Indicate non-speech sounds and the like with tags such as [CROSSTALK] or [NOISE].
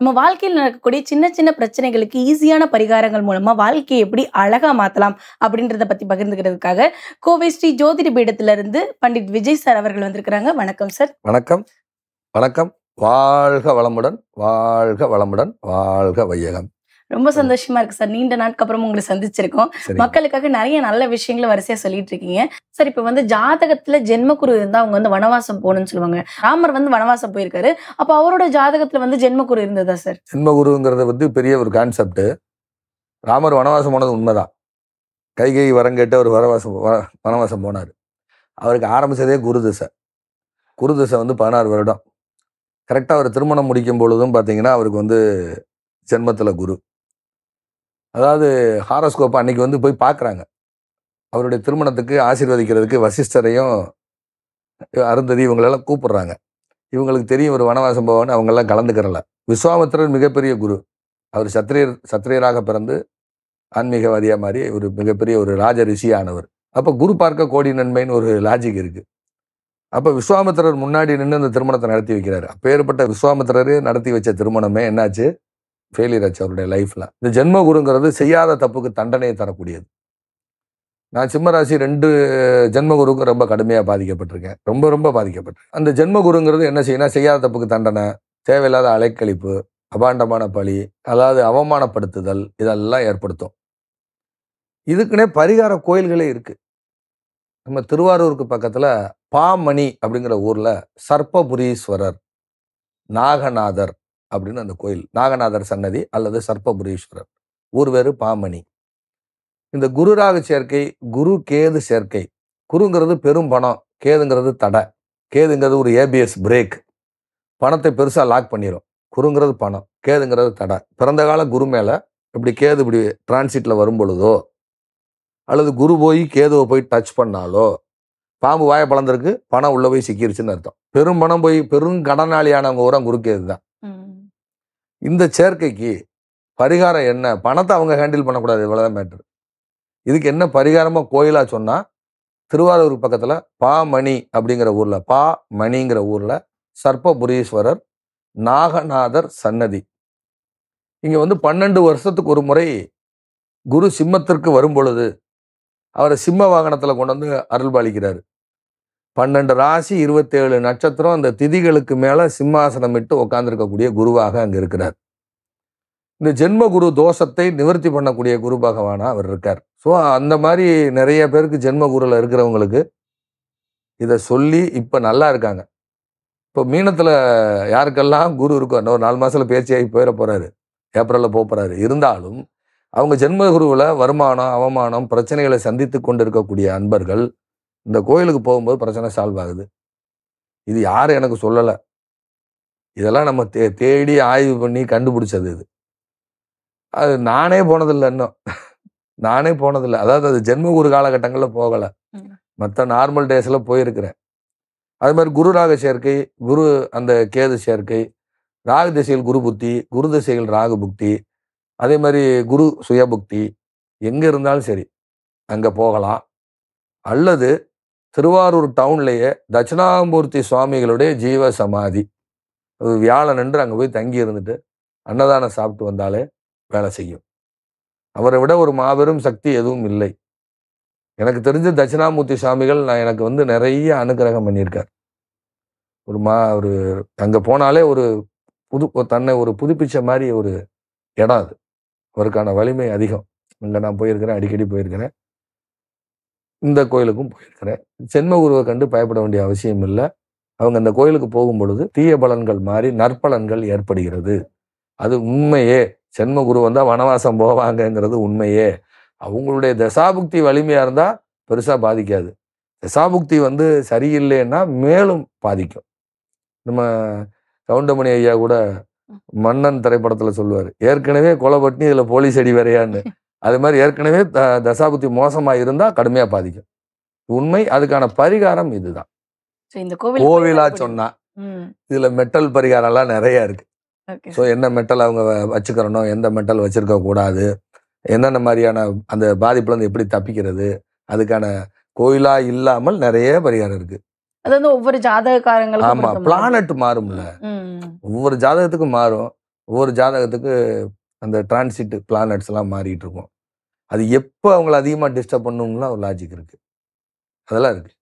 நம்ம வாழ்க்கையில் நடக்கக்கூடிய சின்ன சின்ன பிரச்சனைகளுக்கு ஈஸியான பரிகாரங்கள் மூலமா வாழ்க்கையை எப்படி அழகா மாத்தலாம் அப்படின்றத பத்தி பகிர்ந்துக்கிறதுக்காக கோவை ஸ்ரீ ஜோதிட இருந்து பண்டிட் விஜய் சார் அவர்கள் வந்திருக்கிறாங்க வணக்கம் சார் வணக்கம் வணக்கம் வாழ்க வளமுடன் வாழ்க வளமுடன் வாழ்க வையகம் ரொம்ப சந்தோஷமா இருக்கு சார் நீண்ட நாட்கு அப்புறம் உங்களை சந்திச்சிருக்கோம் மக்களுக்காக நிறைய நல்ல விஷயங்களை வரிசையா சொல்லிட்டு இருக்கீங்க சார் இப்ப வந்து ஜாதகத்துல ஜென்மக்குரு இருந்தா அவங்க வந்து வனவாசம் போகணும்னு சொல்லுவாங்க ராமர் வந்து வனவாசம் போயிருக்காரு அப்ப அவரோட ஜாதகத்துல வந்து ஜென்மக்குரு இருந்ததா சார் ஜென்மகுருங்கிறது வந்து பெரிய ஒரு கான்செப்ட் ராமர் வனவாசம் போனது உண்மைதான் கைகை வரம் கேட்டு அவர் வரவாசம் வனவாசம் போனார் அவருக்கு ஆரம்பித்ததே குருதிசை குருதிசை வந்து பதினாறு வருடம் கரெக்டாக அவர் திருமணம் முடிக்கும் பொழுதும் பார்த்தீங்கன்னா அவருக்கு வந்து ஜென்மத்தில் குரு அதாவது ஹாரோஸ்கோப் அன்றைக்கி வந்து போய் பார்க்குறாங்க அவருடைய திருமணத்துக்கு ஆசீர்வதிக்கிறதுக்கு வசிஷ்டரையும் அருந்ததி இவங்களெல்லாம் கூப்பிடுறாங்க இவங்களுக்கு தெரியும் ஒரு வனவாசம் போவான்னு அவங்களெல்லாம் கலந்துக்கிறல விஸ்வாமித்திரன் மிகப்பெரிய குரு அவர் சத்திரியர் சத்திரியராக பிறந்து ஆன்மீகவாதியாக மாதிரி ஒரு மிகப்பெரிய ஒரு ராஜ ரிஷியானவர் அப்போ குரு பார்க்க கோடி நன்மைன்னு ஒரு லாஜிக் இருக்குது அப்போ விஸ்வாமித்திரர் முன்னாடி நின்று அந்த திருமணத்தை நடத்தி வைக்கிறார் அப்பேற்பட்ட விஸ்வாமித்திரரே நடத்தி வச்ச திருமணமே என்னாச்சு ஃபெயிலியர் ஆச்சு அவருடைய லைஃப்பில் இந்த ஜென்மகுருங்கிறது செய்யாத தப்புக்கு தண்டனையை தரக்கூடியது நான் சிம்மராசி ரெண்டு ஜென்மகுருக்கும் ரொம்ப கடுமையாக பாதிக்கப்பட்டிருக்கேன் ரொம்ப ரொம்ப பாதிக்கப்பட்டிருக்கேன் அந்த ஜென்மகுருங்கிறது என்ன செய்யணும் செய்யாத தப்புக்கு தண்டனை தேவையில்லாத அலைக்கழிப்பு அபாண்டமான பழி அதாவது அவமானப்படுத்துதல் இதெல்லாம் ஏற்படுத்தும் இதுக்குன்னே பரிகார கோயில்களே இருக்குது நம்ம திருவாரூருக்கு பக்கத்தில் பாமணி அப்படிங்கிற ஊரில் சர்ப்பபுரீஸ்வரர் நாகநாதர் அப்படின்னு அந்த கோயில் நாகநாதர் சன்னதி அல்லது சர்ப்பபுரீஸ்வரர் ஊர் வேறு பாமணி இந்த குரு ராக சேர்க்கை குரு கேது சேர்க்கை குருங்கிறது பெரும் பணம் கேதுங்கிறது தடை கேதுங்கிறது ஒரு ஏபிஎஸ் பிரேக் பணத்தை பெருசாக லாக் பண்ணிடும் குருங்கிறது பணம் கேதுங்கிறது தடை பிறந்த கால குரு மேலே இப்படி கேது இப்படி டிரான்சிட்டில் வரும் பொழுதோ அல்லது குரு போய் கேதுவை போய் டச் பண்ணாலோ பாம்பு வாய பழந்திருக்கு பணம் உள்ளே போய் சிக்கிருச்சுன்னு அர்த்தம் பெரும் பணம் போய் பெரும் கடனாளியானவங்க ஊரம் கேது தான் இந்த சேர்க்கைக்கு பரிகாரம் என்ன பணத்தை அவங்க ஹேண்டில் பண்ணக்கூடாது இவ்வளோதான் மேட்ரு இதுக்கு என்ன பரிகாரமாக கோயிலாக சொன்னால் திருவாரூர் பக்கத்தில் பாமணி அப்படிங்கிற ஊரில் பா மணிங்கிற ஊரில் சர்ப்பபுரீஸ்வரர் நாகநாதர் சன்னதி இங்கே வந்து பன்னெண்டு வருஷத்துக்கு ஒரு முறை குரு சிம்மத்திற்கு வரும் பொழுது அவரை சிம்ம வாகனத்தில் கொண்டு வந்து அருள்பாலிக்கிறாரு பன்னெண்டு ராசி இருபத்தேழு நட்சத்திரம் அந்த திதிகளுக்கு மேலே சிம்மாசனம் இட்டு உட்காந்துருக்கக்கூடிய குருவாக அங்கே இருக்கிறார் இந்த ஜென்ம குரு தோஷத்தை நிவர்த்தி பண்ணக்கூடிய குரு பகவானாக அவர் இருக்கார் ஸோ அந்த மாதிரி நிறைய பேருக்கு ஜென்ம குருவில் இருக்கிறவங்களுக்கு இதை சொல்லி இப்போ நல்லா இருக்காங்க இப்போ மீனத்தில் யாருக்கெல்லாம் குரு இருக்கோ இன்னொரு நாலு மாதத்தில் பேச்சியாகி போயிட போகிறாரு ஏப்ரலில் போக போகிறாரு இருந்தாலும் அவங்க ஜென்ம குருவில் வருமானம் அவமானம் பிரச்சனைகளை சந்தித்து கொண்டு இருக்கக்கூடிய அன்பர்கள் இந்த கோயிலுக்கு போகும்போது பிரச்சனை சால்வ் ஆகுது இது யாரும் எனக்கு சொல்லலை இதெல்லாம் நம்ம தே தேடி ஆய்வு பண்ணி கண்டுபிடிச்சது இது அது நானே போனதில்லை இன்னும் [LAUGHS] நானே போனதில்லை அதாவது அது ஜென்ம குரு காலகட்டங்களில் போகலை மற்ற நார்மல் டேஸில் போயிருக்கிறேன் அது மாதிரி குரு ராக சேர்க்கை குரு அந்த கேது சேர்க்கை ராகு திசையில் குரு புத்தி குரு திசைகள் ராகு புக்தி அதே மாதிரி குரு சுயபுக்தி எங்கே இருந்தாலும் சரி அங்கே போகலாம் அல்லது திருவாரூர் டவுன்லேயே தட்சிணாமூர்த்தி சுவாமிகளுடைய ஜீவ சமாதி வியாழன் என்று அங்கே போய் தங்கி இருந்துட்டு அன்னதானம் சாப்பிட்டு வந்தாலே வேலை செய்யும் அவரை விட ஒரு மாபெரும் சக்தி எதுவும் இல்லை எனக்கு தெரிஞ்ச தட்சிணாமூர்த்தி சுவாமிகள் நான் எனக்கு வந்து நிறைய அனுகிரகம் பண்ணியிருக்கார் ஒரு மா ஒரு அங்கே போனாலே ஒரு புது தன்னை ஒரு புதுப்பிச்ச மாதிரி ஒரு இடம் அது அவருக்கான வலிமை அதிகம் அங்கே நான் போயிருக்கிறேன் அடிக்கடி போயிருக்கிறேன் இந்த கோயிலுக்கும் போயிருக்கிறேன் சென்மகுருவை கண்டு பயப்பட வேண்டிய அவசியம் இல்லை அவங்க அந்த கோயிலுக்கு போகும் பொழுது தீய பலன்கள் மாறி நற்பலன்கள் ஏற்படுகிறது அது உண்மையே சென்மகுரு வந்தா வனவாசம் போவாங்கங்கிறது உண்மையே அவங்களுடைய தசாபுக்தி வலிமையாக இருந்தால் பெருசாக பாதிக்காது தசாபுக்தி வந்து சரியில்லைன்னா மேலும் பாதிக்கும் நம்ம கவுண்டமணி ஐயா கூட மன்னன் திரைப்படத்தில் சொல்லுவார் ஏற்கனவே கொலை பட்டினி இதில் போலீஸ் அடி வரையான்னு அது மாதிரி ஏற்கனவே த தசாபுத்தி மோசமாக இருந்தால் கடுமையாக பாதிக்கும் உண்மை அதுக்கான பரிகாரம் இதுதான் கோவிலா சொன்னா இதுல மெட்டல் பரிகாரம் எல்லாம் நிறைய இருக்கு ஸோ என்ன மெட்டல் அவங்க வச்சுக்கிறனோ எந்த மெட்டல் வச்சிருக்க கூடாது என்னென்ன மாதிரியான அந்த பாதிப்புல இருந்து எப்படி தப்பிக்கிறது அதுக்கான கோயிலா இல்லாமல் நிறைய பரிகாரம் இருக்கு அது ஒவ்வொரு ஜாதகக்காரங்களும் ஆமா பிளானட் மாறும்ல ஒவ்வொரு ஜாதகத்துக்கும் மாறும் ஒவ்வொரு ஜாதகத்துக்கு அந்த டிரான்சிட் பிளானட்ஸ் எல்லாம் மாறிட்டு இருக்கும் அது எப்போ அவங்கள அதிகமாக டிஸ்டர்ப் பண்ணுங்களோ ஒரு லாஜிக் இருக்குது அதெல்லாம் இருக்குது